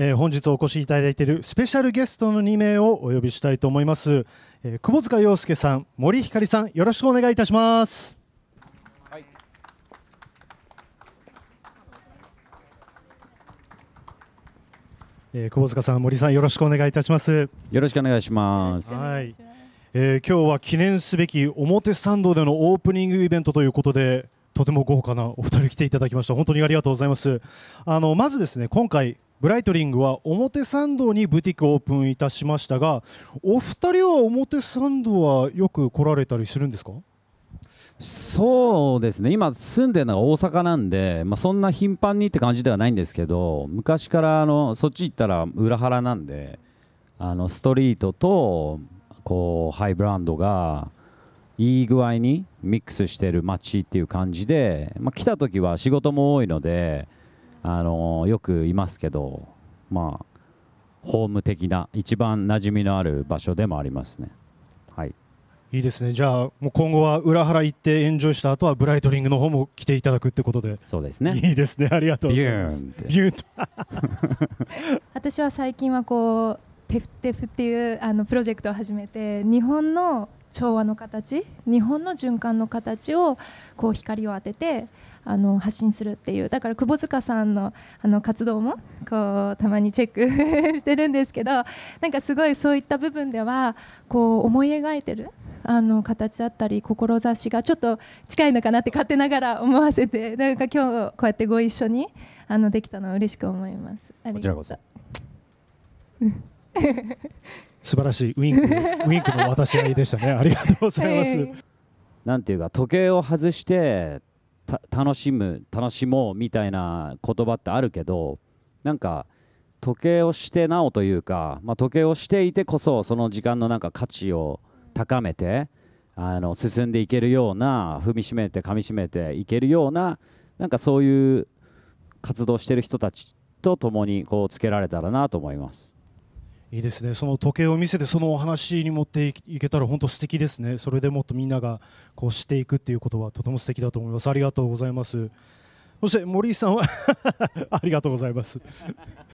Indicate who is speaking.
Speaker 1: えー、本日お越しいただいているスペシャルゲストの2名をお呼びしたいと思います、えー、久保塚洋介さん森ひかりさんよろしくお願いいたします、はい、えー、久保塚さん森さんよろしくお願いいたしますよろしくお願いしますはいえー、今日は記念すべき表参道でのオープニングイベントということでとても豪華なお二人来ていただきました本当にありがとうございますあのまずですね今回ブライトリングは表参道にブティックをオープンいたしましたがお二人は表参道はよく来られたりするんですか
Speaker 2: そうですね今住んでるのが大阪なんで、まあ、そんな頻繁にって感じではないんですけど昔からあのそっち行ったら裏腹なんであのストリートとこうハイブランドがいい具合にミックスしてる街っていう感じで、まあ、来た時は仕事も多いので。あのよくいますけど、まあ、ホーム的な一番馴染みのある場所でもありますね。はい
Speaker 1: いいですねじゃあもう今後は裏腹行ってエンジョイした後はブライトリングの方も来ていただくってことでそうですねいいですねありがとうビューンって
Speaker 3: 私は最近はこうテフテフっていうあのプロジェクトを始めて日本の調和の形日本の循環の形をこう光を当ててあの発信するっていうだから窪塚さんのあの活動もこうたまにチェックしてるんですけどなんかすごいそういった部分ではこう思い描いてるあの形だったり志がちょっと近いのかなって勝手ながら思わせてなんか今日こうやってご一緒にあのできたのは嬉しく思います。ありがと
Speaker 1: う
Speaker 2: h 素晴らしいウィンク ウィンクの渡し合いでしたねありがとうございます、えー、なんていうか時計を外して楽しむ楽しもうみたいな言葉ってあるけどなんか時計をしてなおというか、まあ、時計をしていてこそその時間のなんか価値を高めてあの進んでいけるような踏みしめてかみしめていけるようななんかそういう活動してる人たちと共にこうつけられたらなと思います。
Speaker 1: いいですねその時計を見せてそのお話に持っていけたら本当素敵ですねそれでもっとみんながこうしていくっていうことはとても素敵だと思いますありがとうございますそして森さんは ありがとうございます